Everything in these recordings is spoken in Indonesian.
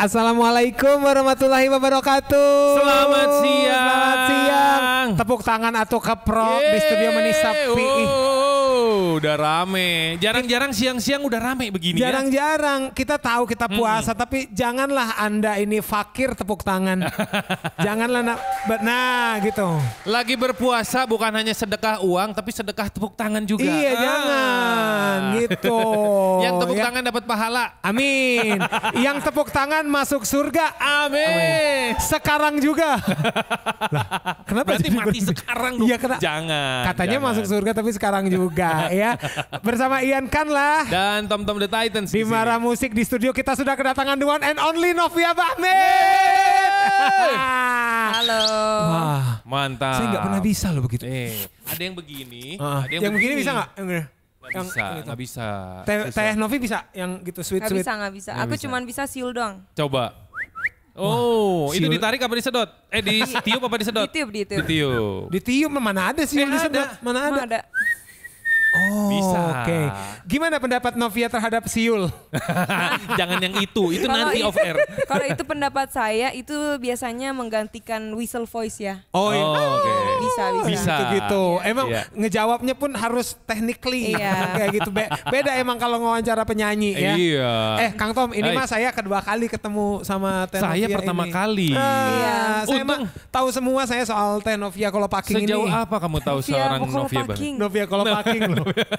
Assalamualaikum warahmatullahi wabarakatuh. Selamat siang. Selamat siang. Tepuk tangan atau keprok di studio Menisa PI udah rame. Jarang-jarang siang-siang udah rame begini ya? Jarang-jarang. Ya? Kita tahu kita puasa, hmm. tapi janganlah Anda ini fakir tepuk tangan. janganlah na nah gitu. Lagi berpuasa bukan hanya sedekah uang, tapi sedekah tepuk tangan juga. Iya, ah. jangan gitu. Yang tepuk ya. tangan dapat pahala. Amin. Yang tepuk tangan masuk surga. Amin. Amin. Sekarang juga. lah, kenapa Berarti mati sekarang dong. Ya, jangan. Katanya jangan. masuk surga tapi sekarang juga ya. Bersama Ian lah. dan Tom Tom The Titans di Mara Musik di studio kita sudah kedatangan the one and only Novia Bahmi. Ah. Halo. Wah, mantap. Saya nggak pernah bisa loh begitu. Eh, ada yang begini, uh, ada yang, yang begini. bisa nggak? Gak yang bisa, gitu. gak bisa. Teh, teh Novi bisa yang gitu sweet gak Bisa, gak bisa, gak Aku bisa. cuman bisa siul doang. Coba. Oh, Wah, itu siul. ditarik apa disedot? Eh, ditiup apa disedot? Ditiup, ditiup. Ditiup. Ditiup mana ada sih eh, disedot? Mana ada? Mana ada. Bisa. Oke. Gimana pendapat Novia terhadap Siul? Jangan yang itu, itu kalo nanti itu, off air. Kalau itu pendapat saya itu biasanya menggantikan whistle voice ya. Oh, oh iya. oh oke. Okay. Bisa, bisa. Bisa gitu. -gitu. Emang yeah. ngejawabnya pun harus technically yeah. kayak gitu. Be beda emang kalau ngawancara penyanyi ya. Iya. Eh, Kang Tom, ini mah saya kedua kali ketemu sama Tenovia Saya pertama ini. kali. Uh, iya. Saya mah tahu semua saya soal Tenovia kalau packing Sejauh ini. Sejauh apa kamu tahu seorang Novia? Novia kalau packing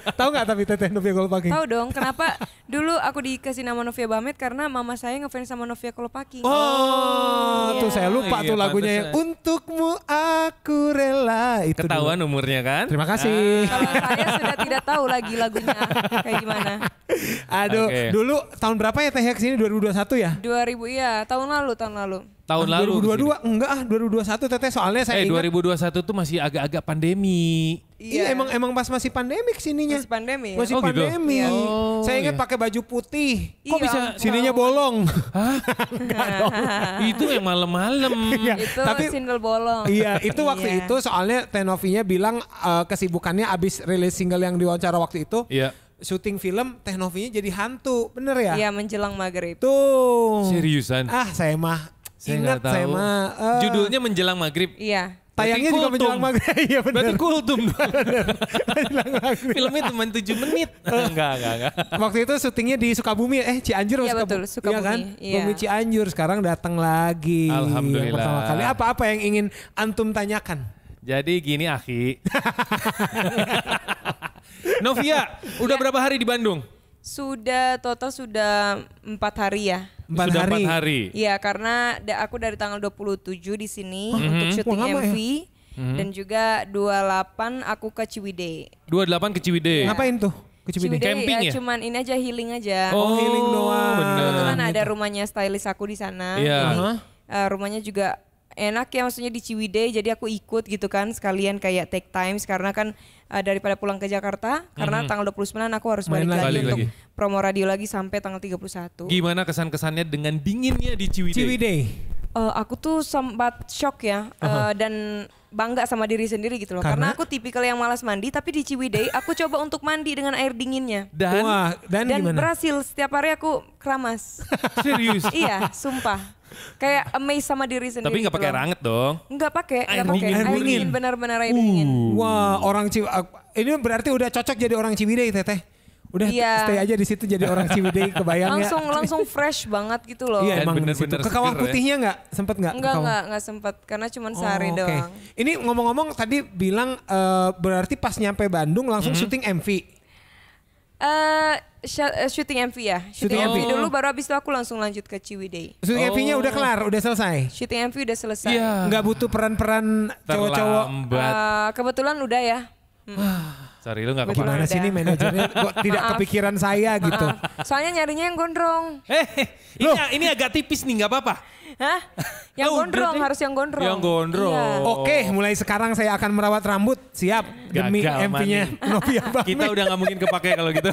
Tahu nggak tapi Teteh Novia Kolopaking? Tahu dong. Kenapa dulu aku dikasih nama Novia Bamet karena mama saya ngefans sama Novia Kolopaking. Oh, oh iya. tuh saya iya. lupa oh, iya, tuh lagunya yang untukmu aku rela itu. Ketahuan dulu. umurnya kan? Terima kasih. Ah. Kalau saya sudah tidak tahu lagi lagunya kayak gimana. Aduh, okay. dulu tahun berapa ya Teh kesini 2021 ya? 2000 ya tahun lalu tahun lalu tahun ah, lalu 2022 enggak ah 2021 teteh soalnya saya eh, ingat. 2021 tuh masih agak-agak pandemi iya yeah. emang emang pas masih pandemik sininya masih pandemi ya? masih oh, gitu? pandemi gitu? oh, saya ingat iya. pakai baju putih iya. kok iya, bisa sininya bolong Hah? itu yang malam-malam ya, tapi single bolong iya itu waktu iya. itu soalnya Tenovinya bilang uh, kesibukannya abis rilis single yang diwawancara waktu itu iya syuting film Teh jadi hantu, bener ya? Iya menjelang maghrib. Tuh. Seriusan? Ah saya mah saya Ingat tahu. saya mah. Uh, Judulnya menjelang maghrib. Iya. Tayangnya juga menjelang maghrib. Iya benar. Berarti kultum menjelang maghrib. Filmnya cuma tujuh menit. Eh, enggak, enggak, enggak. Waktu itu syutingnya di Sukabumi. Eh Cianjur. Iya betul, Sukabumi. Iya kan? Iya. Bumi Cianjur. Sekarang datang lagi. Alhamdulillah. pertama kali. Apa-apa yang ingin Antum tanyakan? Jadi gini Aki. Novia, udah iya. berapa hari di Bandung? Sudah total sudah empat hari ya. Empat sudah hari. 4 hari. Iya, karena aku dari tanggal 27 di sini oh. untuk mhm. syuting Wah, MV. Ya? Mhm. Dan juga 28 aku ke Ciwidey. 28 ke Ciwidey. Ya. Ngapain tuh? ke Cibide. Iya, Camping ya, ya? Cuman ini aja healing aja. Oh, oh healing doang. Bener. Kebetulan ada rumahnya stylist aku di sana. Iya. Yeah. uh, eh, rumahnya juga enak ya maksudnya di Ciwidey jadi aku ikut gitu kan sekalian kayak take times karena kan uh, daripada pulang ke Jakarta karena mm -hmm. tanggal 29 aku harus balik, balik lagi, lagi untuk promo radio lagi sampai tanggal 31. Gimana kesan-kesannya dengan dinginnya di Ciwidey? Ciwidey. Uh, aku tuh sempat shock ya uh, eh, uh -huh. dan bangga sama diri sendiri gitu loh. Karena, Karena aku tipikal yang malas mandi, tapi di Ciwidey aku coba untuk mandi dengan air dinginnya. Dan Wah, dan, dan berhasil. Setiap hari aku keramas. Serius? iya, sumpah kayak amazed sama diri sendiri. Tapi nggak gitu pakai ranget dong? Nggak pakai, nggak pakai. Air dingin, benar-benar air uh. dingin. Uh. Wah, orang cewek. Eh, ini berarti udah cocok jadi orang Ciwidey teteh. Udah iya. stay aja di situ jadi orang Ciwidey kebayang Langsung langsung fresh banget gitu loh. Iya, emang bener, bener, gitu. Ke kawah ya. putihnya nggak ya? sempet nggak? Nggak nggak nggak sempet karena cuma oh, sehari okay. doang. Ini ngomong-ngomong tadi bilang uh, berarti pas nyampe Bandung langsung mm -hmm. syuting MV. uh, eh, Eh, shooting MV ya. Shooting, shooting MV dulu baru habis itu aku langsung lanjut ke Ciwidey. Shooting oh. MV-nya udah kelar, udah selesai. Shooting MV udah selesai. Yeah. Enggak butuh peran-peran cowok-cowok. Uh, kebetulan udah ya. Hmm. Sorry lu gak kemana. Gimana sih ini manajernya kok tidak Maaf. kepikiran saya gitu. Soalnya nyarinya yang gondrong. Eh, eh ini, ini agak tipis nih gak apa-apa. Hah? Yang oh, gondrong harus yang gondrong. Yang gondrong. Iya. Oke, oh. mulai sekarang saya akan merawat rambut. Siap demi MV-nya Kita udah nggak mungkin kepake kalau gitu.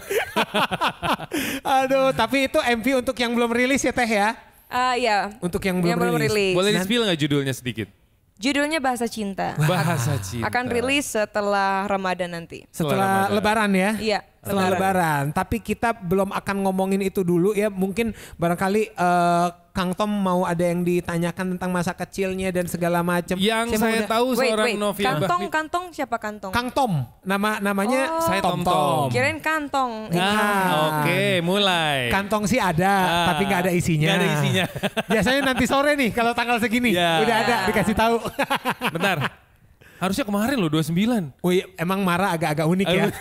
Aduh, tapi itu MV untuk yang belum rilis ya Teh ya? Uh, ya. Untuk yang belum, yang rilis. belum rilis. Boleh di-spill nggak judulnya sedikit? Judulnya Bahasa Cinta. Bahasa Cinta. Akan rilis setelah Ramadan nanti. Setelah, setelah Lebaran ya? Iya setelah lebaran. lebaran. Tapi kita belum akan ngomongin itu dulu ya. Mungkin barangkali uh, Kang Tom mau ada yang ditanyakan tentang masa kecilnya dan segala macam. Yang siapa saya tahu wait, seorang wait. Novia. Kantong, kantong siapa kantong? Kang Tom. Nama namanya oh, saya Tom Tom. Tom. Kirain kantong. Nah, nah. oke, okay, mulai. Kantong sih ada, ah, tapi nggak ada isinya. Gak ada isinya. Biasanya nanti sore nih kalau tanggal segini yeah. udah ada dikasih tahu. Bentar. Harusnya kemarin loh 29. Oh iya, emang marah agak-agak unik ya.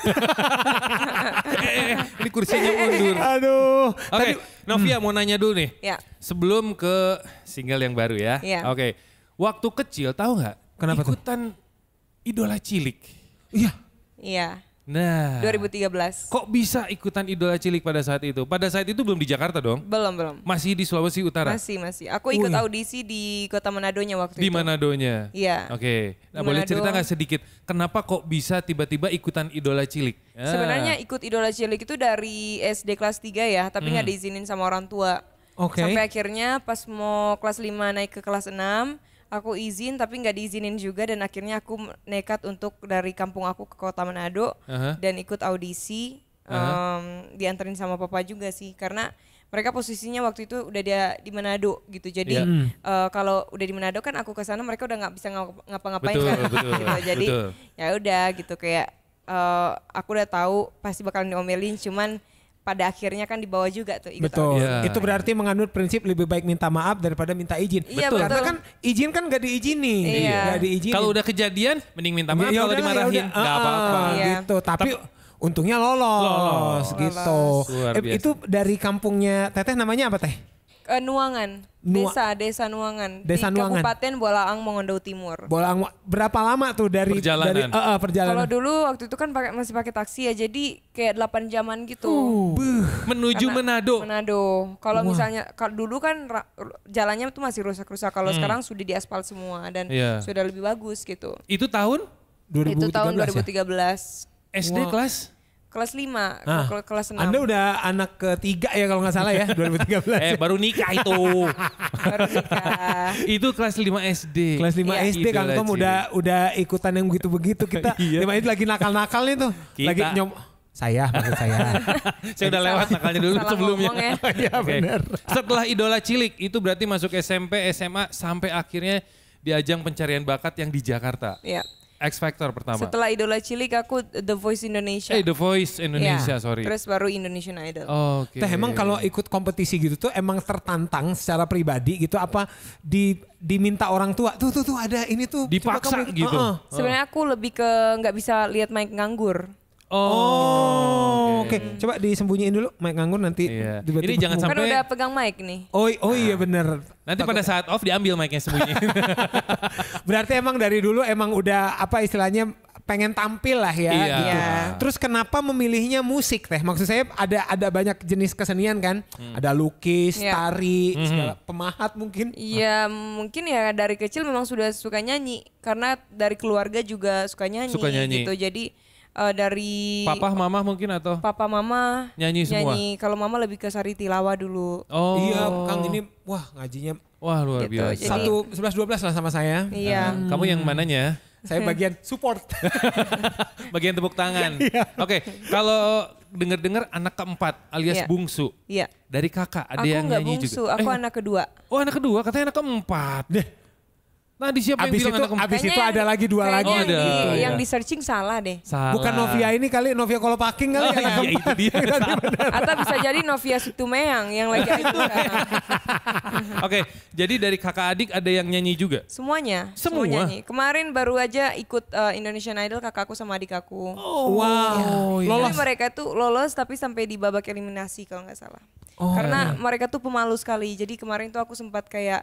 Eh, eh, eh, ini kursinya mundur. Aduh. Oke, okay, Novia hmm. mau nanya dulu nih. Ya. Sebelum ke single yang baru ya. ya. Oke. Okay. Waktu kecil tahu nggak? Kenapa Ikutan tuh? idola cilik. Iya. Iya. Nah. 2013. Kok bisa ikutan idola cilik pada saat itu? Pada saat itu belum di Jakarta dong? Belum, belum. Masih di Sulawesi Utara? Masih, masih. Aku ikut audisi di kota Manadonya waktu di itu. Di Manadonya? Iya. Oke. Nah, boleh cerita gak sedikit? Kenapa kok bisa tiba-tiba ikutan idola cilik? Ah. Sebenarnya ikut idola cilik itu dari SD kelas 3 ya, tapi nggak gak hmm. diizinin sama orang tua. Oke. Okay. Sampai akhirnya pas mau kelas 5 naik ke kelas 6, aku izin tapi nggak diizinin juga dan akhirnya aku nekat untuk dari kampung aku ke kota Manado uh-huh. dan ikut audisi diantarin uh-huh. dianterin sama papa juga sih karena mereka posisinya waktu itu udah dia di Manado gitu jadi yeah. Iya. Hmm. uh, kalau udah di Manado kan aku ke sana mereka udah nggak bisa ngapa-ngapain kan betul, gitu. jadi ya udah gitu kayak uh, aku udah tahu pasti bakalan diomelin cuman pada akhirnya kan dibawa juga tuh ikut betul ya. itu berarti menganut prinsip lebih baik minta maaf daripada minta izin iya, betul karena kan izin kan gak diizini iya. gak diizini kalau udah kejadian mending minta maaf ya, kalau ya dimarahin ya gak ah, apa-apa iya. gitu tapi untungnya lolos, lolos. gitu lolos. Eh, itu dari kampungnya teteh namanya apa teh Uh, Nuangan. Nua desa, desa Nuangan. Desa di Nuangan. Kabupaten Bolaang Mongondo Timur. Bolaang berapa lama tuh dari perjalanan? Dari, uh, uh, perjalanan. Kalau dulu waktu itu kan pakai masih pakai taksi ya. Jadi kayak 8 jaman gitu. Uh, menuju Karena, Manado. Manado. Kalau misalnya kalau dulu kan jalannya tuh masih rusak-rusak. Kalau hmm. sekarang sudah diaspal semua dan yeah. sudah lebih bagus gitu. Itu tahun 2013 ya? Itu tahun 2013. Ya? SD wow. kelas kelas 5 ah. ke kelas 6. Anda udah anak ketiga ya kalau nggak salah ya 2013. eh baru nikah itu. baru nikah. itu kelas 5 SD. Kelas 5 ya, SD Kang Tom udah udah ikutan yang begitu-begitu kita. iya. 5 SD lagi nakal-nakalnya tuh. Kita. Lagi nyom saya maksud saya. saya udah lewat nakalnya dulu salah sebelumnya. Ngomong ya. Iya, benar. Setelah idola cilik itu berarti masuk SMP, SMA sampai akhirnya di ajang pencarian bakat yang di Jakarta. Iya. X Factor pertama. Setelah Idola Cilik aku The Voice Indonesia. Eh The Voice Indonesia, yeah. sorry. Terus baru Indonesian Idol. Oh, Oke. Okay. emang kalau ikut kompetisi gitu tuh emang tertantang secara pribadi gitu apa di diminta orang tua tuh tuh tuh ada ini tuh dipaksa kamu, gitu. Uh -uh. Sebenarnya aku lebih ke nggak bisa lihat Mike nganggur. Oh, oh gitu. oke. Okay. Okay. Coba disembunyiin dulu mic nganggur nanti. Iya. Tiba -tiba Ini jangan sampai. Kan udah pegang mic nih. Oh, oh iya nah. bener. Nanti Takut. pada saat off diambil micnya sembunyi. Berarti emang dari dulu emang udah apa istilahnya pengen tampil lah ya iya. gitu. Terus kenapa memilihnya musik teh? Maksud saya ada ada banyak jenis kesenian kan? Hmm. Ada lukis, yeah. tari, hmm. segala pemahat mungkin. Iya, mungkin ya dari kecil memang sudah suka nyanyi karena dari keluarga juga suka nyanyi, suka nyanyi. gitu. Jadi uh, dari papa mama mungkin atau papa mama nyanyi semua nyanyi kalau mama lebih ke sari tilawa dulu oh iya kang ini wah ngajinya wah luar gitu. biasa satu sebelas dua belas lah sama saya iya hmm. kamu yang mananya saya bagian support bagian tepuk tangan iya, iya. oke okay, kalau dengar-dengar anak keempat alias yeah. bungsu. Yeah. Dari kakak ada aku yang nyanyi bungsu, juga. Aku eh, anak kedua. Oh anak kedua, katanya anak keempat. Deh. Nah, di siapa abis itu, itu ada lagi dua lagi. Oh, ada. Ini, Yang di iya, iya. searching salah deh. Salah. Bukan Novia ini kali, Novia kalau packing kali. Oh, ya, iya, itu dia. Atau bisa jadi Novia Situmeang yang lagi itu. Oke, jadi dari kakak adik ada yang nyanyi juga? Semuanya. Semua? Semua nyanyi. Kemarin baru aja ikut uh, Indonesian Idol kakakku sama adik aku. Oh, wow. Ya. Lolos. Tapi mereka tuh lolos tapi sampai di babak eliminasi kalau nggak salah. Oh, Karena mereka tuh pemalu sekali. Jadi kemarin tuh aku sempat kayak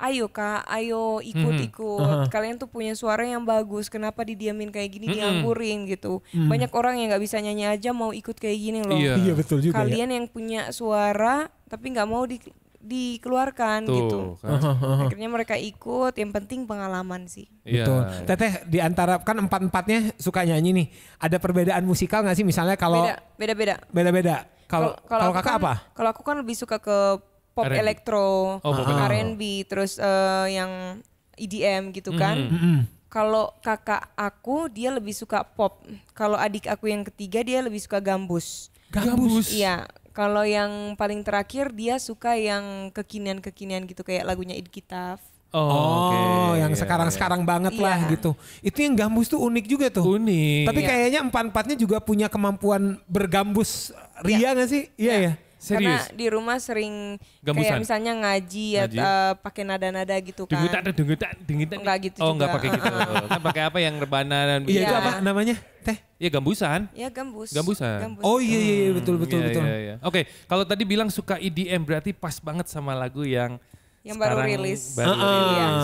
ayo kak ayo ikut-ikut mm -hmm. uh -huh. kalian tuh punya suara yang bagus kenapa didiamin kayak gini mm -hmm. dianggurin gitu mm -hmm. banyak orang yang nggak bisa nyanyi aja mau ikut kayak gini loh iya, iya betul juga ya. kalian ya. yang punya suara tapi nggak mau di dikeluarkan Tuh, gitu. Kan. Akhirnya mereka ikut, yang penting pengalaman sih. Yeah. Betul. Teteh di antara kan empat-empatnya suka nyanyi nih. Ada perbedaan musikal nggak sih misalnya kalau Beda, beda-beda. Beda-beda. Kalau kalau kakak kan, apa? Kalau aku kan lebih suka ke pop R&B. elektro, oh, pop R&B, terus uh, yang EDM gitu kan. Mm -hmm. Kalau kakak aku dia lebih suka pop. Kalau adik aku yang ketiga dia lebih suka gambus. Gambus. Iya. Kalau yang paling terakhir dia suka yang kekinian-kekinian gitu kayak lagunya Id Kitaf. Oh, oh okay. yang sekarang-sekarang yeah. banget yeah. lah iya. gitu. Itu yang gambus tuh unik juga tuh. Unik. Tapi yeah. kayaknya empat-empatnya juga punya kemampuan bergambus iya. ria yeah. gak sih? Iya yeah. ya. Yeah. Serius? Karena di rumah sering Gambusan? kayak misalnya ngaji, ya, ngaji? ya uh, pakai nada-nada gitu kan. Dengutan, dengutan, dengutan. Enggak gitu oh, juga. Oh enggak pakai gitu. Oh, kan pakai apa yang rebana dan Iya itu iya. apa namanya? Teh? Iya gambusan. Iya gambus. Gambusan. gambus. Oh iya iya, iya hmm, betul betul hmm, betul. Iya, iya. Oke, okay, kalau tadi bilang suka EDM berarti pas banget sama lagu yang yang baru rilis. Baru uh, rilis.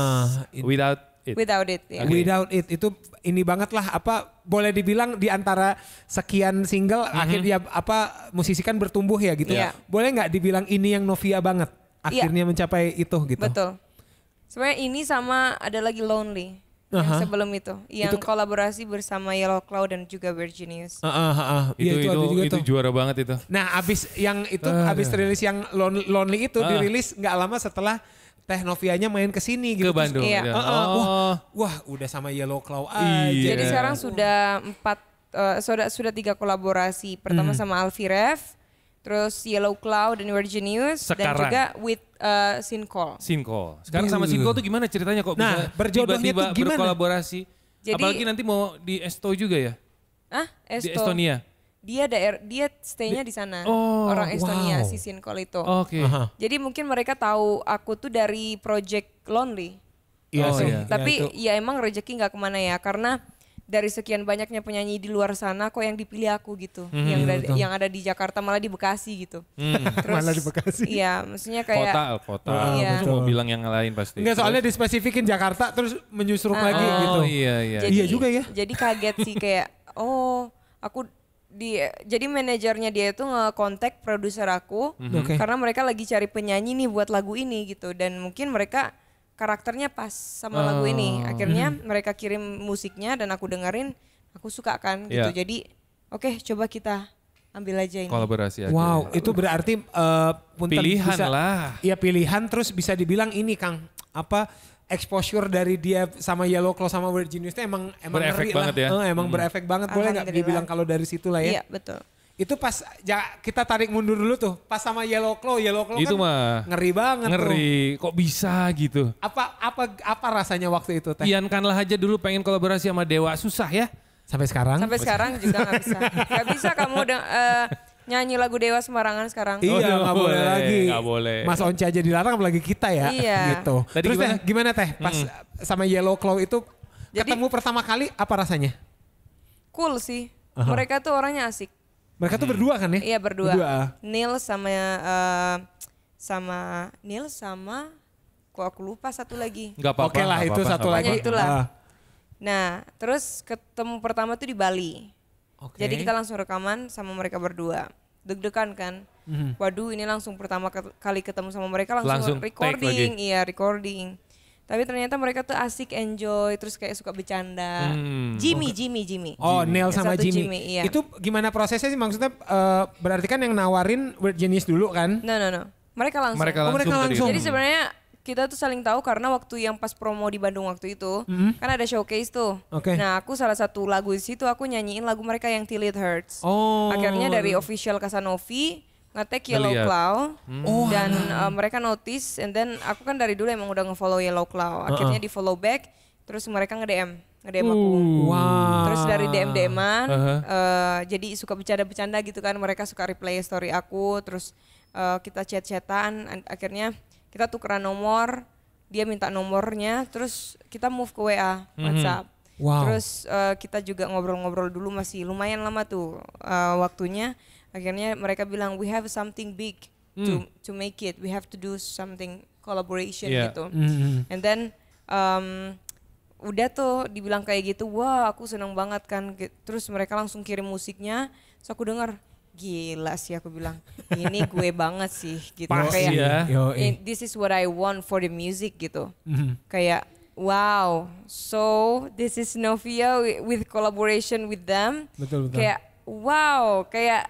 Without it. Without it. Yeah. Okay. Without it itu ini banget lah apa boleh dibilang di antara sekian single mm -hmm. akhirnya apa musisi kan bertumbuh ya gitu. Yeah. Boleh nggak dibilang ini yang Novia banget akhirnya yeah. mencapai itu gitu. Betul. Sebenarnya ini sama ada lagi Lonely. Uh -huh. yang uh-huh. sebelum itu yang itu, kolaborasi bersama Yellow Cloud dan juga Virginius. Uh, uh, uh, uh. Itu, ya, itu, itu, juga itu juara banget itu. Nah, abis yang itu uh, abis rilis yang Lonely itu uh. dirilis nggak lama setelah Teh Novianya main ke sini gitu. Ke Bandung. Terus, iya. Uh, uh, wah, oh. wah udah sama Yellow Claw aja. Iya. Jadi sekarang sudah empat, uh, sudah, sudah tiga kolaborasi. Pertama hmm. sama Alfiref, terus Yellow Claw dan Virginius. Sekarang. Dan juga with uh, eh, Sincol. Sincol. Sekarang sama Sincol tuh gimana ceritanya kok nah, bisa berjodohnya tiba-tiba tuh gimana? berkolaborasi? Jadi, Apalagi nanti mau di Esto juga ya? Ah, Esto. Di Estonia dia daer dia staynya di sana oh, orang Estonia wow. si Sinko itu. Oke. Okay. Uh -huh. Jadi mungkin mereka tahu aku tuh dari Project Lonely. Iya oh, sih. Iya. iya Tapi ya, ya emang rezeki nggak kemana ya karena dari sekian banyaknya penyanyi di luar sana kok yang dipilih aku gitu hmm, yang ada, iya, yang ada di Jakarta malah di Bekasi gitu hmm. Terus, malah di Bekasi iya maksudnya kayak kota oh, kota iya. Betul. mau bilang yang lain pasti Enggak soalnya dispesifikin Jakarta terus menyusruk ah, lagi ah. gitu. oh, gitu iya iya jadi, iya juga ya jadi kaget sih kayak oh aku di jadi manajernya dia itu ngekontak produser aku mm -hmm. okay. karena mereka lagi cari penyanyi nih buat lagu ini gitu dan mungkin mereka karakternya pas sama oh. lagu ini akhirnya mm -hmm. mereka kirim musiknya dan aku dengerin aku suka kan yeah. gitu iya. jadi oke okay, coba kita ambil aja ini kolaborasi aja. wow itu berarti uh, pilihan bisa, lah ya pilihan terus bisa dibilang ini kang apa exposure dari dia sama Yellow Claw sama Weird Genius itu emang emang berefek banget lah. ya. Eh, emang hmm. berefek banget boleh nggak dibilang kalau dari situ lah ya? Iya betul. Itu pas ya, kita tarik mundur dulu tuh, pas sama Yellow Claw, Yellow Claw itu kan mah ngeri banget ngeri. tuh. Kok bisa gitu? Apa apa apa rasanya waktu itu teh? Ian aja dulu pengen kolaborasi sama Dewa susah ya. Sampai sekarang? Sampai sekarang juga nggak bisa. Gak bisa kamu udah uh, nyanyi lagu Dewa sembarangan sekarang. Iya, oh, iya. nggak boleh lagi. Gak boleh. Mas Once aja dilarang apalagi kita ya. Iya. Gitu. Tadi Terus gimana? Teh, gimana teh pas hmm. sama Yellow Claw itu Jadi, ketemu pertama kali apa rasanya? Cool sih. Uh -huh. Mereka tuh orangnya asik. Mereka tuh berdua kan ya? Iya berdua. berdua. Neil sama uh, sama Neil sama kok aku lupa satu lagi. Gak apa-apa. Oke lah itu satu lagi. Ah. Nah terus ketemu pertama tuh di Bali. Okay. Jadi kita langsung rekaman sama mereka berdua. Deg-degan kan? Mm. Waduh, ini langsung pertama kali ketemu sama mereka langsung, langsung recording, iya recording. Tapi ternyata mereka tuh asik, enjoy, terus kayak suka bercanda. Hmm, Jimmy, okay. Jimmy, Jimmy. Oh, Neil sama Jimmy. Jimmy iya. Itu gimana prosesnya sih? Maksudnya uh, berarti kan yang nawarin word jenis dulu kan? No, no, no. Mereka langsung. Mereka langsung. Oh, mereka langsung. Jadi sebenarnya kita tuh saling tahu karena waktu yang pas promo di Bandung waktu itu mm-hmm. kan ada showcase tuh. Okay. Nah aku salah satu lagu di situ aku nyanyiin lagu mereka yang Till It Hurts. Oh. Akhirnya dari official Kasanovi ngetek Yellow Lihat. Claw hmm. oh, dan uh, mereka notice and then aku kan dari dulu emang udah ngefollow Yellow Cloud. Uh-uh. Akhirnya uh-uh. di follow back terus mereka nge-DM nge-DM aku. Uh, wow. Terus dari DM dman uh-huh. uh, jadi suka bercanda-bercanda gitu kan mereka suka reply story aku terus uh, kita chat-chatan akhirnya kita tukeran nomor dia minta nomornya terus kita move ke WA mm-hmm. WhatsApp Wow. Terus uh, kita juga ngobrol-ngobrol dulu masih lumayan lama tuh uh, waktunya. Akhirnya mereka bilang we have something big mm. to hmm. to make it. We have to do something collaboration yeah. gitu. Mm-hmm. And then um, udah tuh dibilang kayak gitu, wah aku seneng banget kan. Gitu. Terus mereka langsung kirim musiknya. Terus aku dengar gila sih aku bilang ini gue banget sih gitu Pas, kayak ya. Eh, this is what I want for the music gitu mm-hmm. kayak wow so this is Novia with collaboration with them betul, betul. kayak wow kayak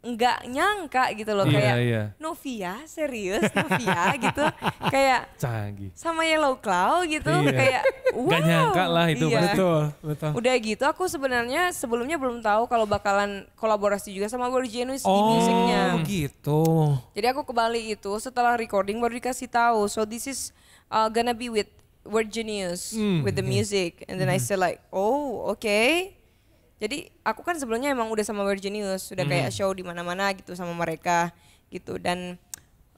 nggak nyangka gitu loh yeah, kayak yeah. Novia serius Novia gitu kayak canggih sama Yellow cloud gitu yeah. kayak wow nggak nyangka lah itu iya. betul betul udah gitu aku sebenarnya sebelumnya belum tahu kalau bakalan kolaborasi juga sama Borgenus oh, di musiknya gitu jadi aku ke itu setelah recording baru dikasih tahu so this is uh, gonna be with Word Genius mm, with the music and then mm. I hmm. said like oh okay jadi aku kan sebelumnya emang udah sama Virginius, sudah kayak hmm. show di mana-mana gitu sama mereka gitu dan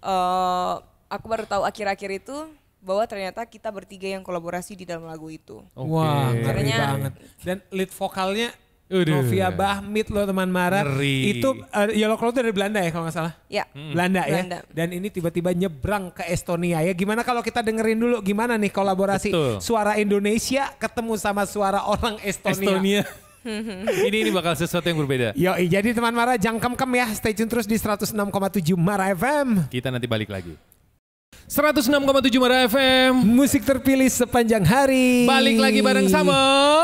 uh, aku baru tahu akhir-akhir itu bahwa ternyata kita bertiga yang kolaborasi di dalam lagu itu. Okay. Wah, wow, ngeri banget. Dan lead vokalnya Udah. Novia Bahmit loh teman Mara. Ngeri. Itu uh, Yellow Claw dari Belanda ya kalau nggak salah? Ya. Hmm. Belanda, ya. Belanda ya. Dan ini tiba-tiba nyebrang ke Estonia ya. Gimana kalau kita dengerin dulu gimana nih kolaborasi Betul. suara Indonesia ketemu sama suara orang Estonia. Estonia. ini ini bakal sesuatu yang berbeda. Yo, jadi teman Mara jangkem kem ya. Stay tune terus di 106,7 Mara FM. Kita nanti balik lagi. 106,7 Mara FM Musik terpilih sepanjang hari Balik lagi bareng sama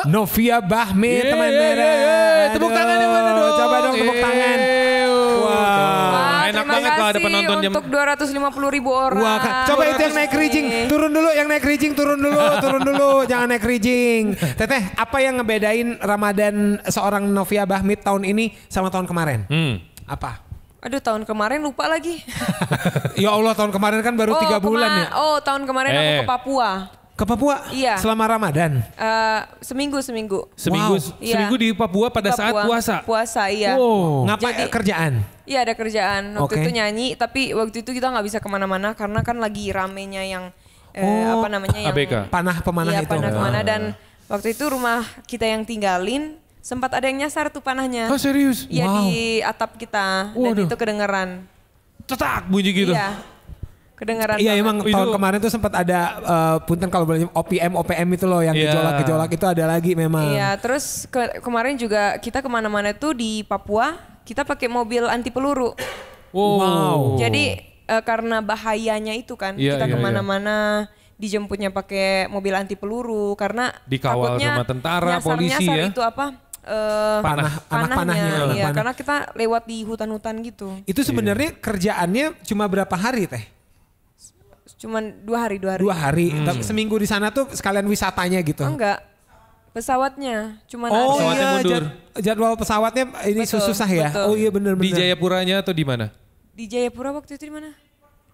Novia Bahmi yeah, teman yeah, Mara yeah, yeah. Tepuk tangan yang mana dong Coba dong tepuk tangan ada penonton jam untuk 250 ribu orang. Wah, kan. coba itu yang naik rijing, turun dulu yang naik rijing, turun dulu, turun dulu, jangan naik rijing. Teteh, apa yang ngebedain Ramadan seorang Novia Bahmit tahun ini sama tahun kemarin? Hmm. Apa? Aduh tahun kemarin lupa lagi. ya Allah tahun kemarin kan baru tiga oh, bulan ya. Oh tahun kemarin eh. aku ke eh. Papua. Ke Papua iya. selama Ramadan? Uh, seminggu, seminggu. Seminggu, wow. iya. di Papua pada Papua, saat puasa? Puasa, iya. Wow. Ngapain Jadi, kerjaan? Iya ada kerjaan. Waktu okay. itu nyanyi, tapi waktu itu kita nggak bisa kemana-mana karena kan lagi ramenya yang eh, oh, apa namanya yang ABK. panah pemanah iya, itu. panah pemanah dan ah. waktu itu rumah kita yang tinggalin sempat ada yang nyasar tuh panahnya. Oh serius? Iya wow. di atap kita Waduh. dan itu kedengeran. Cetak bunyi gitu. Iya kedengaran. Iya emang itu. tahun kemarin tuh sempat ada uh, punten kalau boleh OPM OPM itu loh yang iya. gejolak-gejolak itu ada lagi memang. Iya, terus ke kemarin juga kita kemana-mana tuh di Papua kita pakai mobil anti peluru. Wow. wow. Jadi uh, karena bahayanya itu kan yeah, kita yeah, iya. kemana-mana. Yeah dijemputnya pakai mobil anti peluru karena dikawal takutnya sama tentara polisi ya itu apa uh, panah panahnya, panahnya iya, panah. karena kita lewat di hutan-hutan gitu itu sebenarnya iya. kerjaannya cuma berapa hari teh Cuman dua hari dua hari. Dua hari. Hmm. Seminggu di sana tuh sekalian wisatanya gitu. Enggak. Pesawatnya cuman Oh iya, pesawatnya iya, mundur. jadwal pesawatnya eh, ini betul, susah ya. Betul. Oh iya benar-benar. Di Jayapuranya atau di mana? Di Jayapura waktu itu di mana?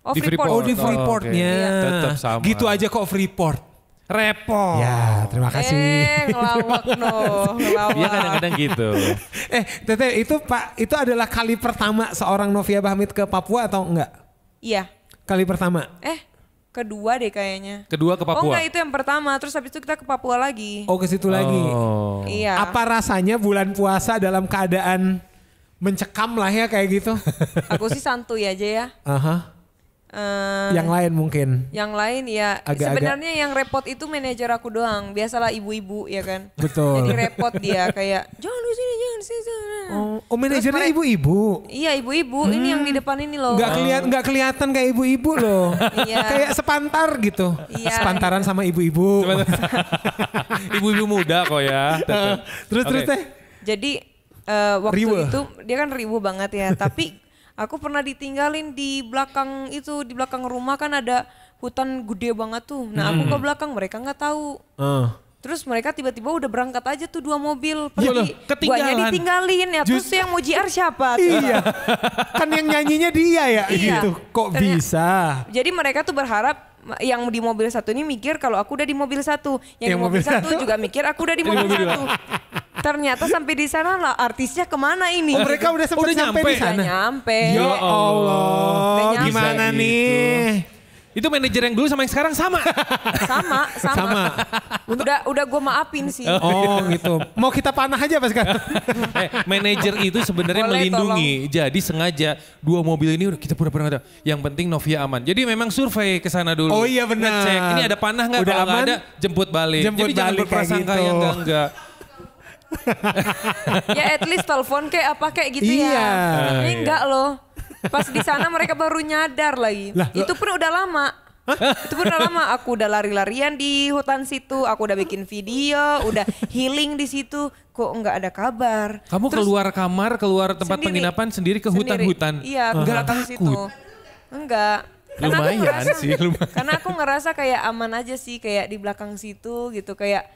Oh, di Freeport. Freeport. Oh di oh, Freeportnya. Oh, okay. Iya. Tetap Gitu aja kok Freeport. Repot. Ya, terima kasih. Eh, ngelawak no, ngelawak. Iya kadang-kadang gitu. eh, teteh itu Pak, itu adalah kali pertama seorang Novia Bahmit ke Papua atau enggak? Iya. Kali pertama? Eh, kedua deh kayaknya. Kedua ke Papua. Oh enggak itu yang pertama, terus habis itu kita ke Papua lagi. Oh ke situ oh. lagi. Iya. Apa rasanya bulan puasa dalam keadaan mencekam lah ya kayak gitu? Aku sih santuy aja ya. Aha. Uh -huh. Eh, yang lain mungkin. Yang lain ya. Agak, Sebenarnya agak. yang repot itu manajer aku doang. Biasalah ibu-ibu ya kan. Betul. Jadi repot dia kayak jangan di sini, jangan di sini. Oh, oh manajernya ibu-ibu. Iya ibu-ibu. Hmm. Ini yang di hmm. depan ini loh. Gak kelihatan, nggak kelihatan kayak ibu-ibu loh. iya. kayak sepantar gitu. Iya. Sepantaran sama ibu-ibu. ibu-ibu muda kok ya. terus okay. terus teh. Jadi uh, waktu riwa. itu dia kan ribu banget ya. tapi Aku pernah ditinggalin di belakang itu, di belakang rumah kan ada hutan gede banget tuh. Nah, aku ke belakang, mereka nggak tahu. Uh. Terus mereka tiba-tiba udah berangkat aja tuh dua mobil. Iya Pergi. buahnya ditinggalin ya. Terus yang mau JR siapa? Iya. kan yang nyanyinya dia ya iya. gitu. Kok Ternyata, bisa? Jadi mereka tuh berharap yang di mobil satu ini mikir kalau aku udah di mobil satu, yang, yang di mobil, mobil satu, juga mikir aku udah di mobil, mobil satu. Ternyata sampai di sana lah artisnya kemana ini? Oh, mereka udah sempat udah sampai nyampe. di sana. nyampe. Ya, ya Allah, gimana nih? Gitu. Itu manajer yang dulu sama yang sekarang sama. sama, sama. sama. Udah udah gue maafin sih. Oh gitu. oh gitu. Mau kita panah aja pas sekarang. eh, manajer itu sebenarnya melindungi. Tolong. Jadi sengaja dua mobil ini udah kita pura-pura ada. Yang penting Novia aman. Jadi memang survei ke sana dulu. Oh iya benar. Cek ini ada panah nggak? Udah aman. ada jemput balik. Jemput Jadi balik jangan balik ya, gitu. yang enggak enggak. ya at least telepon kayak apa kayak gitu iya. ya. Ini enggak ah, iya. loh. Pas di sana mereka baru nyadar lagi. Lah, itu pun udah lama. Hah? Itu pun udah lama. Aku udah lari-larian di hutan situ. Aku udah bikin video, udah healing di situ. Kok nggak ada kabar? Kamu Terus, keluar kamar, keluar tempat sendiri, penginapan sendiri ke hutan-hutan. Iya, uh -huh. situ. takut. Enggak. Karena lumayan aku ngerasa, sih, lumayan. Karena aku ngerasa kayak aman aja sih, kayak di belakang situ gitu, kayak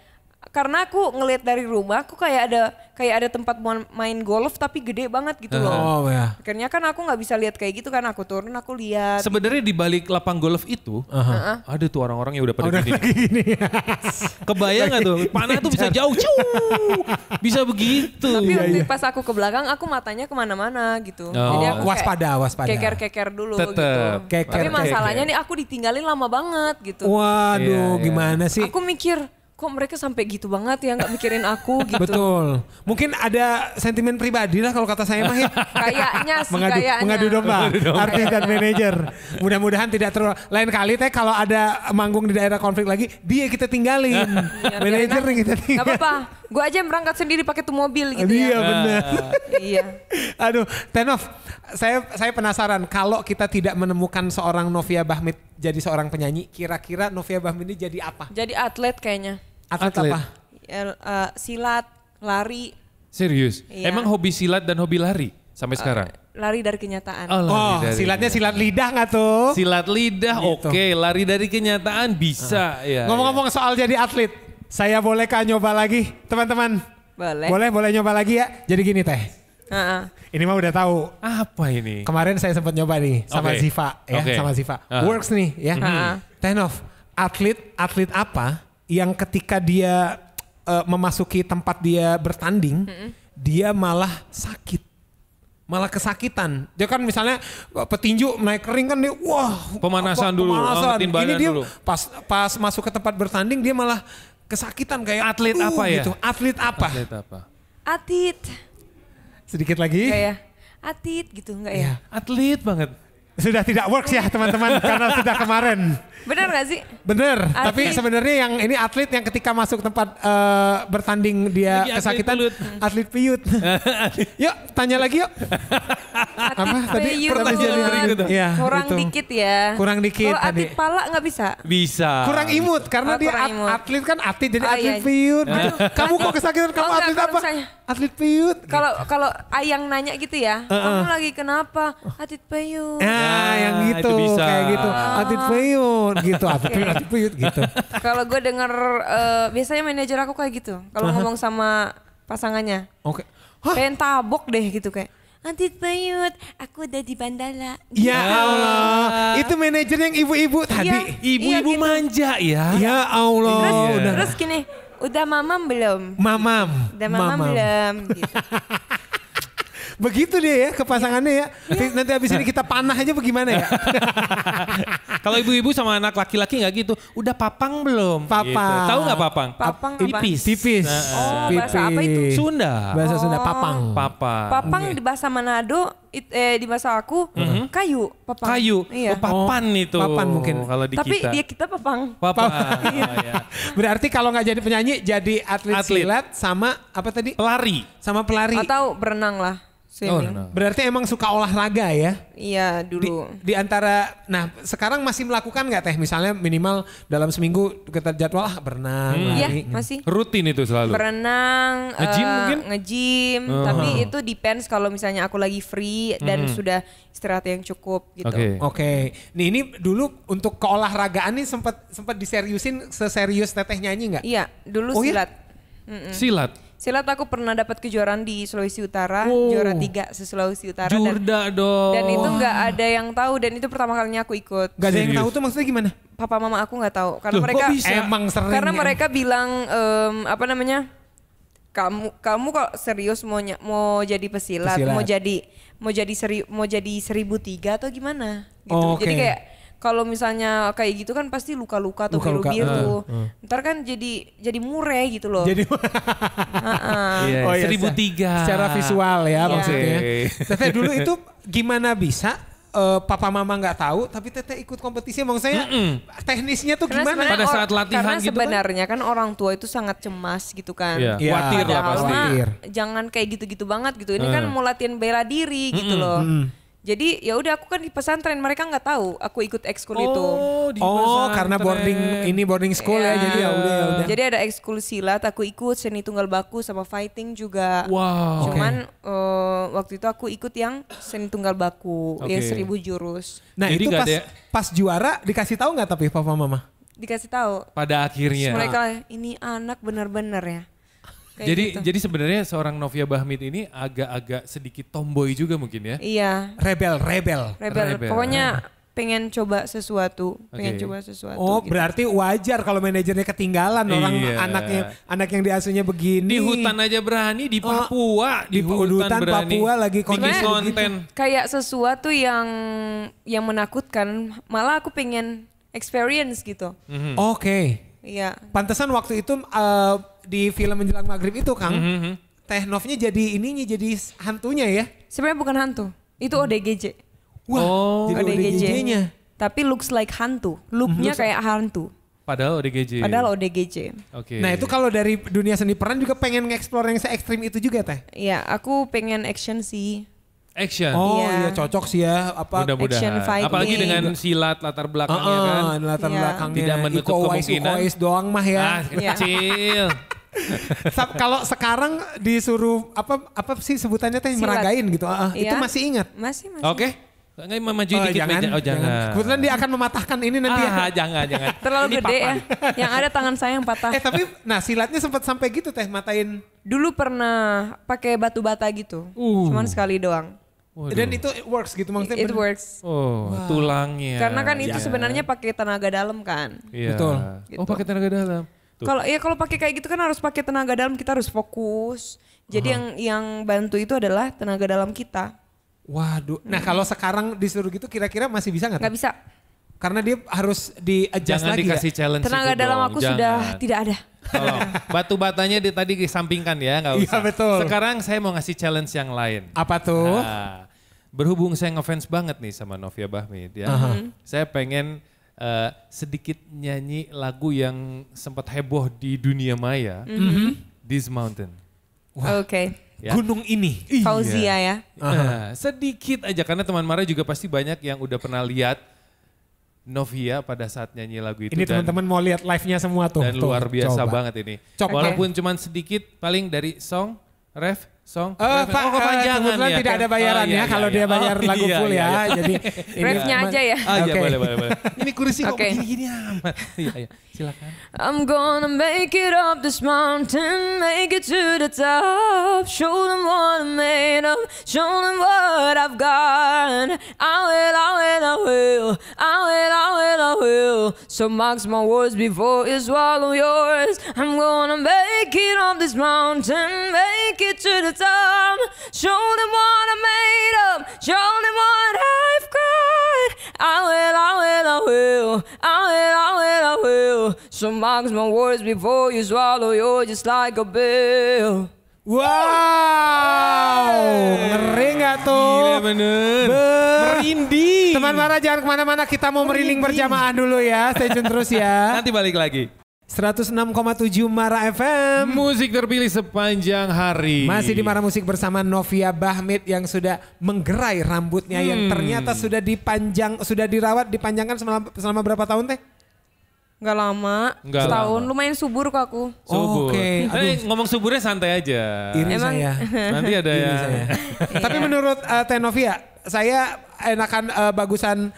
karena aku ngelihat dari rumah aku kayak ada kayak ada tempat main golf tapi gede banget gitu loh. Oh, oh ya. Akhirnya kan aku nggak bisa lihat kayak gitu kan aku turun aku lihat. Sebenarnya di balik lapang golf itu uh -huh. ada tuh orang-orang yang udah pada oh, gini. gini. Kebayang gak tuh? Panah tuh bisa jauh, ciu, bisa begitu. Tapi iya, iya, pas aku ke belakang aku matanya kemana-mana gitu. Oh. Jadi aku waspada, waspada. Keker-keker dulu gitu. Tetep. gitu. Keker, Tapi masalahnya keker. nih aku ditinggalin lama banget gitu. Waduh, iya, iya. gimana sih? Aku mikir kok mereka sampai gitu banget ya nggak mikirin aku gitu. Betul. Mungkin ada sentimen pribadi lah kalau kata saya mah ya. Kayaknya sih mengadu, kayaknya. Mengadu domba, artis dan manajer. Mudah-mudahan tidak terlalu lain kali teh kalau ada manggung di daerah konflik lagi, dia kita tinggalin. ya, manajer kita tinggalin. Gak apa-apa. Gue aja yang berangkat sendiri pakai tuh mobil gitu iya, ya. Iya benar. iya. Aduh, Tenov, saya saya penasaran kalau kita tidak menemukan seorang Novia Bahmit jadi seorang penyanyi, kira-kira Novia Bahmit ini jadi apa? Jadi atlet kayaknya. Atlet, Atlet. apa? Uh, silat, lari. Serius? Ya. Emang hobi silat dan hobi lari sampai uh, sekarang? Lari dari kenyataan. Oh, oh dari silatnya kenyataan. silat lidah nggak tuh? Silat lidah, gitu. oke. Okay. Lari dari kenyataan bisa. Uh. Ngomong-ngomong ya. soal jadi atlet, saya bolehkah nyoba lagi, teman-teman? Boleh. Boleh, boleh nyoba lagi ya. Jadi gini teh. Uh-uh. Ini mah udah tahu. Apa ini? Kemarin saya sempat nyoba nih sama okay. Ziva ya, okay. sama Ziva. Uh. Works nih ya. Uh-huh. Hmm. Tenov, atlet atlet apa yang ketika dia uh, memasuki tempat dia bertanding, mm -hmm. dia malah sakit malah kesakitan. Dia kan misalnya eh, petinju naik ring kan dia wah pemanasan apa, dulu, ah, pemanasan. Ini dia dulu. pas pas masuk ke tempat bertanding dia malah kesakitan kayak atlet uh, apa ya? Gitu. Atlet apa? Atlet apa? Atlet. Sedikit lagi. Kayak ya? atlet gitu enggak ya? Iya, atlet banget sudah tidak works ya teman-teman karena sudah kemarin. Bener gak sih? Bener. Atlet. Tapi sebenarnya yang ini atlet yang ketika masuk tempat uh, bertanding dia Lagi kesakitan atlet atlet piut. yuk tanya lagi yuk. Apa tadi pernah iya, kurang, ya, Kurang gitu. dikit ya. Kurang dikit Kalau atlet pala nggak bisa? Bisa. Kurang imut karena oh, dia at imut. atlet kan atlet jadi oh, iya, atlet iya. piut. Gitu. Kamu kok kesakitan kamu oh, atlet enggak, apa? Misalnya, atlet piut. Kalau kalau ayang nanya gitu ya, uh -uh. kamu lagi kenapa? Atlet piut. Uh nah yang gitu bisa. kayak gitu oh. Ah. atit gitu atit peyut atit gitu kalau gue denger uh, biasanya manajer aku kayak gitu kalau ngomong sama pasangannya oke okay. pengen tabok deh gitu kayak Atit Puyut, aku udah di bandara. Ya gitu. Allah, itu manajer yang ibu-ibu iya, tadi. Ibu-ibu iya, gitu. manja ya. Ya Allah. Terus, iya. terus gini, udah mamam belum? Mamam. Udah mamam, mamam. belum? Gitu. Begitu dia ya ke pasangannya ya. Iya. Nanti habis ini iya. kita panah aja bagaimana ya? Kalau ibu-ibu sama anak laki-laki nggak gitu. Udah papang belum? Papang. Gitu. Tahu nggak papang? Papang tipis. Pipis. Pipis. Nah, oh, pipis. bahasa apa itu? Sunda. Bahasa Sunda oh. papang. Papang. Papang okay. di bahasa Manado it, eh di bahasa aku mm-hmm. kayu papan kayu iya. oh, papan oh, itu papan mungkin kalau di tapi kita. dia kita papang papang oh, iya. berarti kalau nggak jadi penyanyi jadi atlet, atlet silat sama apa tadi pelari sama pelari atau berenang lah Swimming. Oh, no, no. Berarti emang suka olahraga ya? Iya dulu. Di, di antara, nah sekarang masih melakukan nggak teh? Misalnya minimal dalam seminggu kita jadwal ah berenang, hmm. lari. Iya masih. Rutin itu selalu. Berenang, ngejim uh, eh, mungkin? Ngejim. uh-huh. Oh. tapi itu depends kalau misalnya aku lagi free dan hmm. sudah istirahat yang cukup gitu. Oke. Okay. Okay. Nih ini dulu untuk keolahragaan ini sempat sempat diseriusin seserius teteh nyanyi nggak? Iya dulu oh, iya? silat. Ya? Mm -mm. Silat silat aku pernah dapat kejuaraan di Sulawesi Utara wow. juara tiga se Sulawesi Utara Jurda dan, dong dan itu nggak ada yang tahu dan itu pertama kalinya aku ikut Gak ada yang tahu tuh maksudnya gimana papa mama aku nggak tahu karena Loh, mereka bisa? emang sering karena mereka ya? mereka bilang um, apa namanya kamu kamu kok serius mau mau jadi pesilat, pesilat. mau jadi mau jadi seri mau jadi seribu tiga atau gimana gitu okay. Oh, jadi kayak kalau misalnya kayak gitu kan pasti luka-luka atau luka -luka, biru biru uh, eh, uh. Eh. ntar kan jadi jadi mureh gitu loh jadi uh -uh. oh, iya, seribu tiga secara visual ya yeah. maksudnya teteh dulu itu gimana bisa uh, papa mama nggak tahu tapi teteh ikut kompetisi emang saya mm -mm. teknisnya tuh karena gimana pada saat latihan karena gitu kan? sebenarnya kan. kan orang tua itu sangat cemas gitu kan yeah. Yeah. khawatir lah pasti jangan kayak gitu-gitu banget gitu ini uh. kan mau latihan bela diri gitu mm -mm. loh mm -mm jadi ya udah aku kan di pesantren mereka nggak tahu aku ikut ekskul oh, itu. Di oh, karena boarding ini boarding school yeah. ya jadi ya udah ya udah. Jadi ada ekskul silat aku ikut seni tunggal baku sama fighting juga. Wow. Cuman okay. uh, eh, waktu itu aku ikut yang seni tunggal baku ya okay. yang seribu jurus. Nah jadi itu pas pas juara dikasih tahu nggak tapi papa mama? Dikasih tahu. Pada akhirnya. mereka ini anak benar-benar ya Kayak jadi gitu. jadi sebenarnya seorang Novia Bahmid ini agak-agak sedikit tomboy juga mungkin ya? Iya. Rebel, rebel. Rebel. rebel. Pokoknya pengen coba sesuatu, pengen okay. coba sesuatu. Oh, gitu. berarti wajar kalau manajernya ketinggalan iya. orang anaknya anak yang diasuhnya begini. Di hutan aja berani, di oh, Papua, oh, di, di hutan, hutan berani. Papua lagi kondisi konten. Gitu. Kayak sesuatu yang yang menakutkan, malah aku pengen experience gitu. Mm -hmm. Oke. Okay. Iya. Pantesan waktu itu uh, di film menjelang maghrib itu Kang, mm -hmm. Tehnovnya jadi ininya jadi hantunya ya? Sebenarnya bukan hantu, itu hmm. ODGJ. Wah, oh, jadi ODGJ-nya. Tapi looks like hantu, looknya mm -hmm. kayak hantu. Padahal ODGJ. Padahal ODGJ. Oke. Okay. Nah itu kalau dari dunia seni peran juga pengen ngeksplor yang se-ekstrim itu juga teh? Iya, aku pengen action sih. Action. Oh iya, iya cocok sih ya apa Mudah action fighting. Apalagi dengan silat latar belakangnya uh -uh, kan. latar yeah. belakangnya. Tidak menutup Iko kemungkinan. Iko doang mah ya. Ah, kecil. Kalau sekarang disuruh apa apa sih sebutannya teh meragain gitu. Uh, ya. Itu iya. masih ingat? Masih masih. Oke. Okay. Enggak maju oh, dikit jangan, Oh jangan. Kebetulan dia akan mematahkan ini nanti. Ah, ya. jangan, jangan. Terlalu ini gede papan. ya. Yang ada tangan saya yang patah. Eh tapi nah silatnya sempat sampai gitu teh matain. Dulu pernah pakai batu bata gitu. Uh. Cuman sekali doang. Waduh. Dan itu it works gitu maksudnya. It works. Oh, wow. tulangnya. Karena kan itu yeah. sebenarnya pakai tenaga dalam kan. Yeah. Betul. Gitu. Oh, pakai tenaga dalam. Kalau ya kalau pakai kayak gitu kan harus pakai tenaga dalam kita harus fokus. Jadi Aha. yang yang bantu itu adalah tenaga dalam kita. Waduh. Nah kalau sekarang disuruh gitu kira-kira masih bisa nggak? Nggak bisa. Karena dia harus di adjust lagi dikasih ya? challenge Tenaga dalam dong. aku Jangan. sudah tidak ada. Tolong. Batu batanya di, tadi disampingkan ya nggak iya, usah. Iya betul. Sekarang saya mau ngasih challenge yang lain. Apa tuh? Nah, berhubung saya ngefans banget nih sama Novia Bahmi, ya. Uh Saya pengen uh, sedikit nyanyi lagu yang sempat heboh di dunia maya, mm -hmm. This Mountain. Oke. Okay. Ya. Gunung ini. Iya. Fauzia ya. ya. Uh, -huh. sedikit aja karena teman Mara juga pasti banyak yang udah pernah lihat Novia pada saat nyanyi lagu itu. Ini teman-teman mau lihat live-nya semua tuh. Dan tuh, luar biasa coba. banget ini. Coba. Walaupun okay. cuman sedikit paling dari song, ref, song? Uh, oh, kepanjangan eh, kebetulan ya. tidak ada bayarannya oh, iya, iya, kalau dia bayar oh, lagu iya, full iya. ya. Jadi refnya aja ya. Ah, okay. boleh, boleh, boleh. Ini kursi kok okay. gini amat. iya, iya. Silakan. I'm gonna make it up this mountain, make it to the top. Show them what I'm made of, show them what I've got. I will, I will, I will, I will, I will, I will. So mark my words before you swallow yours. I'm gonna make it up this mountain, make it to the dumb. Show them what I made of. Show them what I've got. I will, I will, I will. I will, I will, I will. So mark my words before you swallow you just like a bill. Wow, ngeri gak tuh? Gila bener. Merinding. Teman teman jangan kemana-mana, kita mau merinding berjamaah dulu ya. Stay tune terus ya. Nanti balik lagi. 106,7 Mara FM. Musik terpilih sepanjang hari. Masih di Mara Musik bersama Novia Bahmit yang sudah menggerai rambutnya hmm. yang ternyata sudah dipanjang, sudah dirawat, dipanjangkan selama, selama berapa tahun teh? Gak lama, Nggak setahun. Lama. Lumayan subur kok aku. Oh, Oke. Okay. Eh, Tapi ngomong suburnya santai aja. Iri Emang, saya. Nanti ada ya. Tapi iya. menurut uh, Novia, saya enakan uh, bagusan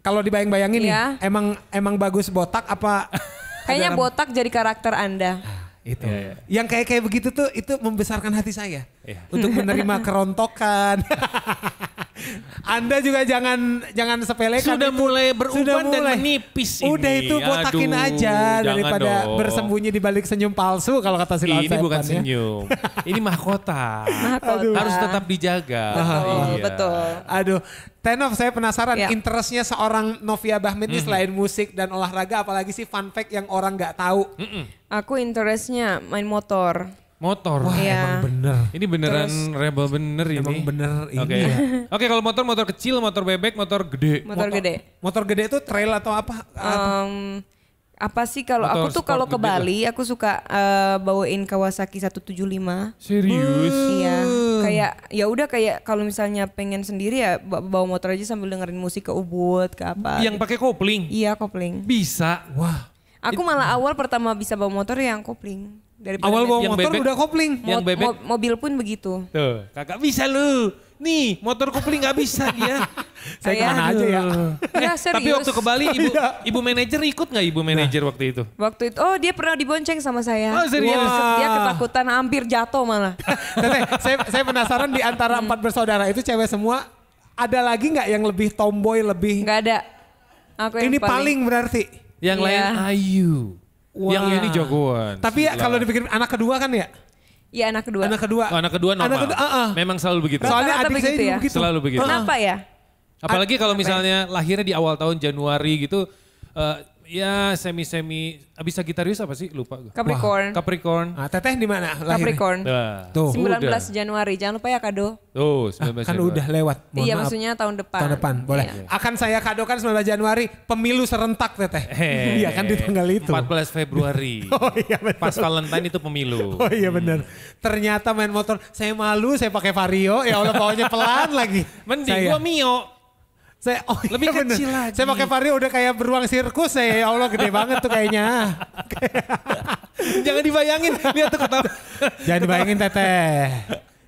kalau dibayang-bayangin iya. nih, emang emang bagus botak apa Kayaknya botak jadi karakter Anda itu yeah, yeah. yang kayak kayak begitu tuh itu membesarkan hati saya yeah. untuk menerima kerontokan Anda juga jangan jangan sepelekan sudah itu. mulai berubah dan menipis ini. udah itu botakin Aduh, aja daripada dong. bersembunyi di balik senyum palsu kalau kata si ini bukan kan ya. senyum ini mahkota, mahkota. harus tetap dijaga betul, ah, ah, ah. iya. betul. aduh Tenov saya penasaran ya. interestnya seorang Novia Bahmed ini mm -hmm. selain musik dan olahraga apalagi sih fun fact yang orang nggak tahu. Mm -mm. Aku interestnya main motor. Motor. Wah, ya. emang bener. Ini beneran Terus, rebel bener ini. Emang bener ini okay. ya. Oke, okay, kalau motor motor kecil, motor bebek, motor gede. Motor, motor gede. Motor gede itu trail atau apa? Um, apa sih kalau aku tuh kalau ke Bali lah. aku suka uh, bawain Kawasaki 175. Serius? Iya. Kayak ya udah kayak kalau misalnya pengen sendiri ya bawa motor aja sambil dengerin musik ke Ubud, ke apa. Yang gitu. pakai kopling? Iya, kopling. Bisa. Wah. Aku malah awal pertama bisa bawa motor yang kopling. Dari awal bawa yang motor bebek, udah kopling. Mo yang bebek. Mo mobil pun begitu. Tuh, kakak bisa lu. Nih, motor kopling gak bisa dia. Saya kemana aja ya. ya serius. Tapi waktu ke Bali ibu iya. ibu manajer ikut gak ibu manajer nah. waktu itu? Waktu itu oh dia pernah dibonceng sama saya. Oh serius. Dia, Dia ketakutan hampir jatuh malah. Tete, saya saya penasaran di antara empat bersaudara itu cewek semua ada lagi gak yang lebih tomboy lebih? Gak ada. Aku yang Ini paling, paling berarti. Yang yeah. lain Ayu. Wow. Yang ini jagoan. Tapi ya, kalau dipikir anak kedua kan ya? Iya anak kedua. Anak kedua. Oh, anak kedua normal. Anak kedua, uh -uh. Memang selalu begitu. Soalnya adik begitu saya ya? begitu. Selalu begitu. Kenapa ya? Apalagi kalau misalnya lahirnya di awal tahun Januari gitu, uh, ya semi-semi ah, bisa gitaris apa sih? Lupa gue. Capricorn. Wah, Capricorn. Ah, teteh di mana? Capricorn. Nah. Tuh. 19 udah. Januari. Jangan lupa ya kado. Tuh, 19 ah, kan Januari. udah lewat. Mohon iya, maaf. maksudnya tahun depan. Tahun depan, boleh. Iya. Akan saya kado kadokan 19 Januari pemilu serentak teteh. Hey, iya kan di tanggal itu. 14 Februari. oh iya benar. Pas Valentine itu pemilu. Oh iya benar. Hmm. Ternyata main motor saya malu saya pakai Vario. Ya Allah bawanya pelan lagi. Mending gua Mio. Saya oh iya lebih iya kecil lagi. Saya pakai vario udah kayak beruang sirkus saya. Ya Allah gede banget tuh kayaknya. Jangan dibayangin. Lihat tuh ketawa. Jangan dibayangin teteh.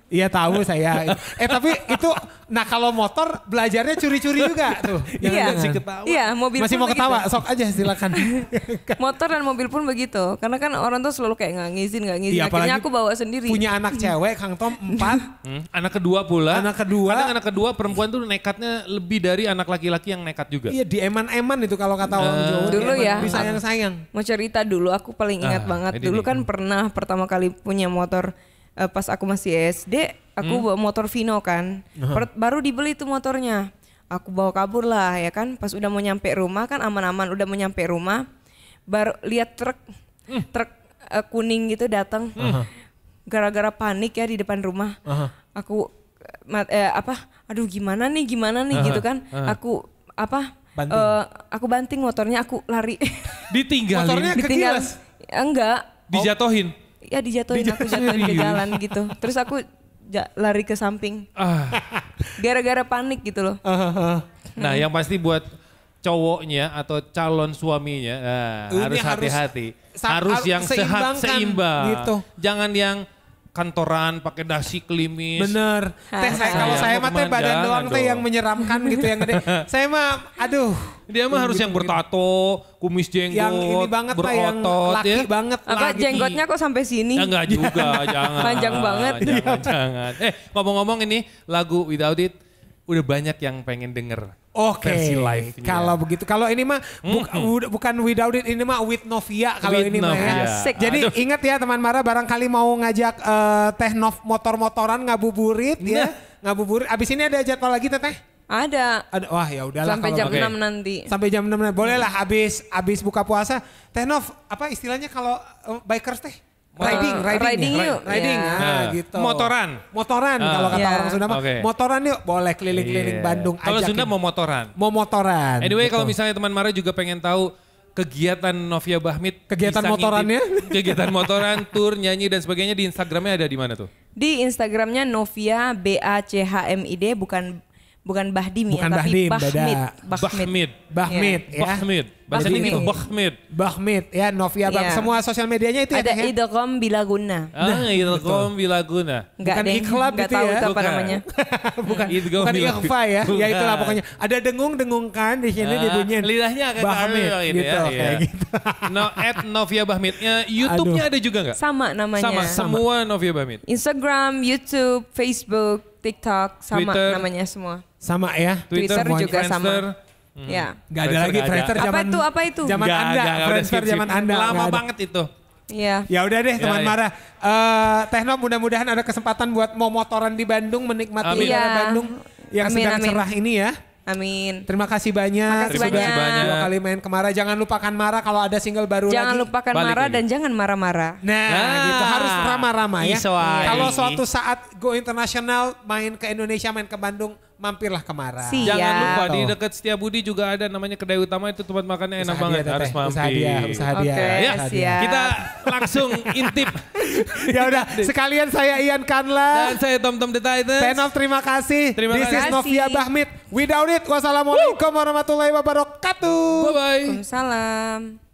Iya tahu saya. eh tapi itu nah kalau motor belajarnya curi-curi juga tuh. Iya. Masih iya, ketawa. Iya, mobil Masih mau begitu. ketawa, sok aja silakan. motor dan mobil pun begitu. Karena kan orang tuh selalu kayak nggak ngizin, nggak ngizin. Iya, Akhirnya aku bawa sendiri. Punya anak cewek, Kang Tom empat. Hmm, anak kedua pula. Anak kedua. Kadang anak kedua perempuan tuh nekatnya lebih dari anak laki-laki yang nekat juga. Iya, di eman-eman itu kalau kata orang uh, Jawa. Dulu ya. ya. sayang sayang Mau cerita dulu aku paling ingat uh, banget. Dulu ini. kan pernah pertama kali punya motor uh, pas aku masih SD aku hmm. bawa motor Vino kan uh baru dibeli tuh motornya aku bawa kabur lah ya kan pas udah mau nyampe rumah kan aman-aman udah mau nyampe rumah baru lihat truk hmm. truk uh, kuning gitu datang uh gara-gara panik ya di depan rumah uh aku mat, eh, apa aduh gimana nih gimana nih uh gitu kan uh aku apa banting. Uh, aku banting motornya aku lari ditinggalin motornya kekilas enggak dijatuhin ya dijatuhin, aku jatuhin ke jalan iya. gitu. Terus aku lari ke samping. Ah. Gara-gara panik gitu loh. Ah, ah, nah yang pasti buat cowoknya atau calon suaminya nah, harus hati-hati. Harus, harus yang sehat, seimbang. Gitu. Jangan yang kantoran pakai dasi kelimis. Bener. Teh saya kalau saya mah teh badan doang teh yang menyeramkan gitu yang gede. saya mah aduh. Dia mah harus yang bertato, kumis jenggot, yang ini banget berotot, yang laki ya. banget Apa lagi. Gitu. jenggotnya kok sampai sini? Ya, enggak juga, jangan. Panjang banget. Jangan, jangan. Eh, ngomong-ngomong ini lagu Without It udah banyak yang pengen denger. Oke. Okay. live. Kalau ya. begitu, kalau ini mah mm-hmm. bukan without it, ini mah with Novia kalau ini mah. Ya. Jadi Aduh. ingat ya teman Mara barangkali mau ngajak uh, Teh Nov motor-motoran ngabuburit ya, nah. ya. Ngabuburit. Abis ini ada jadwal lagi Teteh? Ada. Ada. Wah, ya udahlah sampai jam okay. nanti. Sampai jam enam nanti. Boleh lah hmm. abis habis buka puasa. Teh Nov, apa istilahnya kalau uh, bikers teh? Eh, riding, riding, riding, ya, yuk. riding, yeah. Iya. Eh, gitu. Motoran, motoran uh, kalau kata yeah. orang iya. Sunda mah, okay. motoran yuk boleh keliling-keliling yeah. Bandung. Kalau Sunda mau motoran, mau motoran. Anyway, gitu. kalau misalnya teman Mara juga pengen tahu kegiatan Novia Bahmit, kegiatan motorannya, ngintip, kegiatan motoran, tur, nyanyi dan sebagainya di Instagramnya ada di mana tuh? Di Instagramnya Novia B A C H M I D bukan bukan Bahdim ya, bukan ya, Bahdim, ya. tapi Bahmid. Bahmid. Bahmid. Yeah. Bahmid. Bahmid. Bahmid. Bahmid. Bahmid. Ya, Novia yeah. Bang. Iya. Semua sosial medianya itu ada ya? Ada ya? Idolcom Bilaguna. Ah, nah, Idolcom Bilaguna. Enggak bukan ikhlab gitu tahu Gak Itu apa namanya. bukan, Idolcom bukan Ikhfa ya. Ya itulah pokoknya. Ada dengung-dengungkan di sini ah, dibunyiin. Lidahnya agak Bahmid gitu, ya. Kayak iya. gitu. no, at Novia Bahmid YouTube-nya ada juga nggak? Sama namanya. Sama, semua Novia Bahmid. Instagram, YouTube, Facebook, TikTok sama Twitter, namanya semua. Sama ya. Twitter, Twitter juga Friendster. sama. Ya. Hmm. Ya. Gak ada lagi Friendster zaman Apa itu? Apa itu? Zaman gak, Anda, gak, Friendster zaman Anda. Lama banget itu. Iya. Ya udah deh ya, teman ya, ya. marah. Uh, eh, Tehno mudah-mudahan ada kesempatan buat mau motoran di Bandung menikmati ya. Bandung yang amin, sedang amin. cerah ini ya. Amin. Terima kasih banyak. Terima kasih banyak. Dua kali main kemara. Jangan lupakan Mara kalau ada single baru jangan lagi. Jangan lupakan Balik Mara dan jangan marah-marah. Nah, nah, gitu harus ramah-ramah ya. Kalau suatu saat go internasional main ke Indonesia, main ke Bandung, mampirlah ke Mara. Siap. Jangan lupa Tuh. di dekat Budi juga ada namanya kedai utama itu tempat makannya enak usaha banget. Dia, Harus mampir. Usaha dia, usaha dia. Okay, ya, usaha dia. Kita langsung intip. ya udah, sekalian saya Ian Kanla. Dan saya Tom Tom The Titans. Tenov terima kasih. Terima This kasih. is Novia Bahmid. Without it, wassalamualaikum warahmatullahi wabarakatuh. Bye-bye. Waalaikumsalam.